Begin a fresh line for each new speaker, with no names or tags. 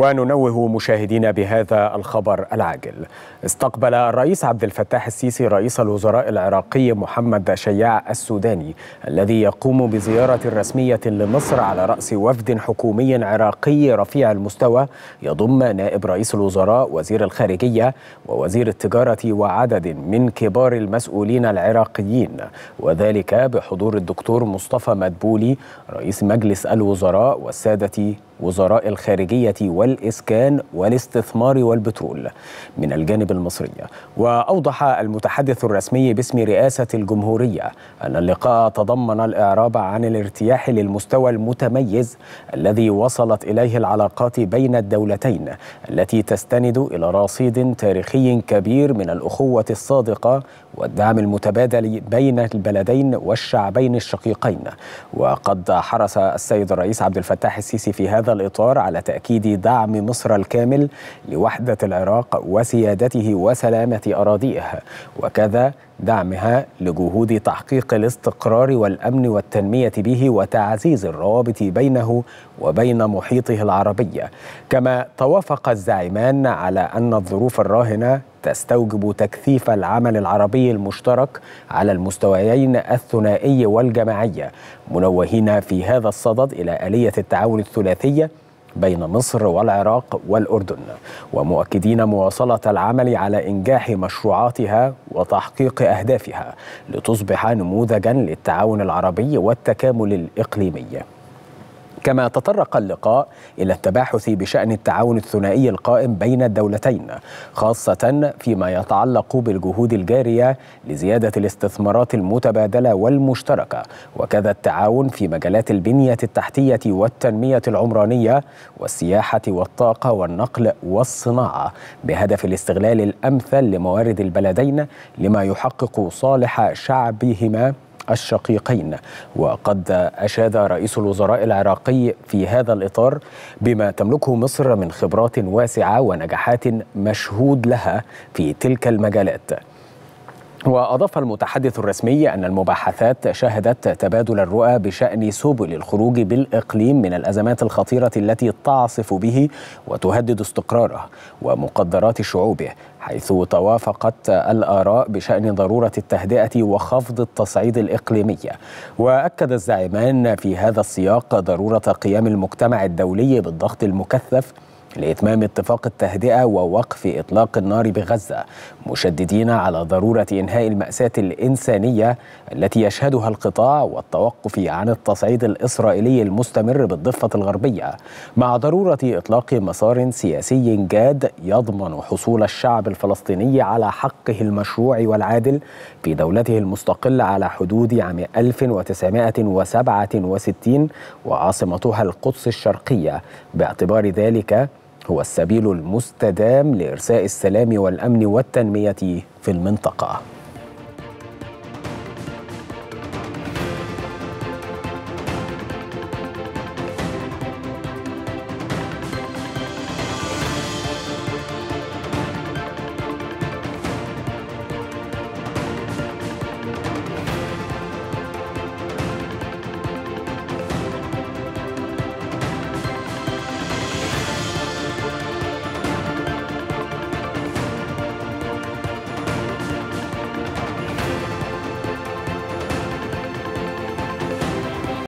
وننوه مشاهدينا بهذا الخبر العاجل استقبل الرئيس عبد الفتاح السيسي رئيس الوزراء العراقي محمد شياع السوداني الذي يقوم بزيارة رسمية لمصر على رأس وفد حكومي عراقي رفيع المستوى يضم نائب رئيس الوزراء وزير الخارجية ووزير التجارة وعدد من كبار المسؤولين العراقيين وذلك بحضور الدكتور مصطفى مدبولي رئيس مجلس الوزراء والسادة وزراء الخارجية والإسكان والاستثمار والبترول من الجانب المصري وأوضح المتحدث الرسمي باسم رئاسة الجمهورية أن اللقاء تضمن الإعراب عن الارتياح للمستوى المتميز الذي وصلت إليه العلاقات بين الدولتين التي تستند إلى رصيد تاريخي كبير من الأخوة الصادقة والدعم المتبادل بين البلدين والشعبين الشقيقين وقد حرص السيد الرئيس عبد الفتاح السيسي في هذا الإطار على تأكيد دعم مصر الكامل لوحدة العراق وسيادته وسلامة أراضيها وكذا دعمها لجهود تحقيق الاستقرار والأمن والتنمية به وتعزيز الروابط بينه وبين محيطه العربي كما توافق الزعيمان على أن الظروف الراهنة تستوجب تكثيف العمل العربي المشترك على المستويين الثنائي والجماعي منوهين في هذا الصدد إلى آلية التعاون الثلاثية بين مصر والعراق والأردن ومؤكدين مواصلة العمل على إنجاح مشروعاتها وتحقيق أهدافها لتصبح نموذجا للتعاون العربي والتكامل الإقليمي كما تطرق اللقاء إلى التباحث بشأن التعاون الثنائي القائم بين الدولتين خاصة فيما يتعلق بالجهود الجارية لزيادة الاستثمارات المتبادلة والمشتركة وكذا التعاون في مجالات البنية التحتية والتنمية العمرانية والسياحة والطاقة والنقل والصناعة بهدف الاستغلال الأمثل لموارد البلدين لما يحقق صالح شعبهما الشقيقين وقد أشاد رئيس الوزراء العراقي في هذا الإطار بما تملكه مصر من خبرات واسعة ونجاحات مشهود لها في تلك المجالات وأضاف المتحدث الرسمي أن المباحثات شهدت تبادل الرؤى بشأن سبل الخروج بالإقليم من الأزمات الخطيرة التي تعصف به وتهدد استقراره ومقدرات شعوبه حيث توافقت الآراء بشأن ضرورة التهدئة وخفض التصعيد الإقليمي وأكد الزعيمان في هذا السياق ضرورة قيام المجتمع الدولي بالضغط المكثف لإتمام اتفاق التهدئة ووقف إطلاق النار بغزة مشددين على ضرورة إنهاء المأساة الإنسانية التي يشهدها القطاع والتوقف عن التصعيد الإسرائيلي المستمر بالضفة الغربية مع ضرورة إطلاق مسار سياسي جاد يضمن حصول الشعب الفلسطيني على حقه المشروع والعادل في دولته المستقلة على حدود عام 1967 وعاصمتها القدس الشرقية باعتبار ذلك هو السبيل المستدام لإرساء السلام والأمن والتنمية في المنطقة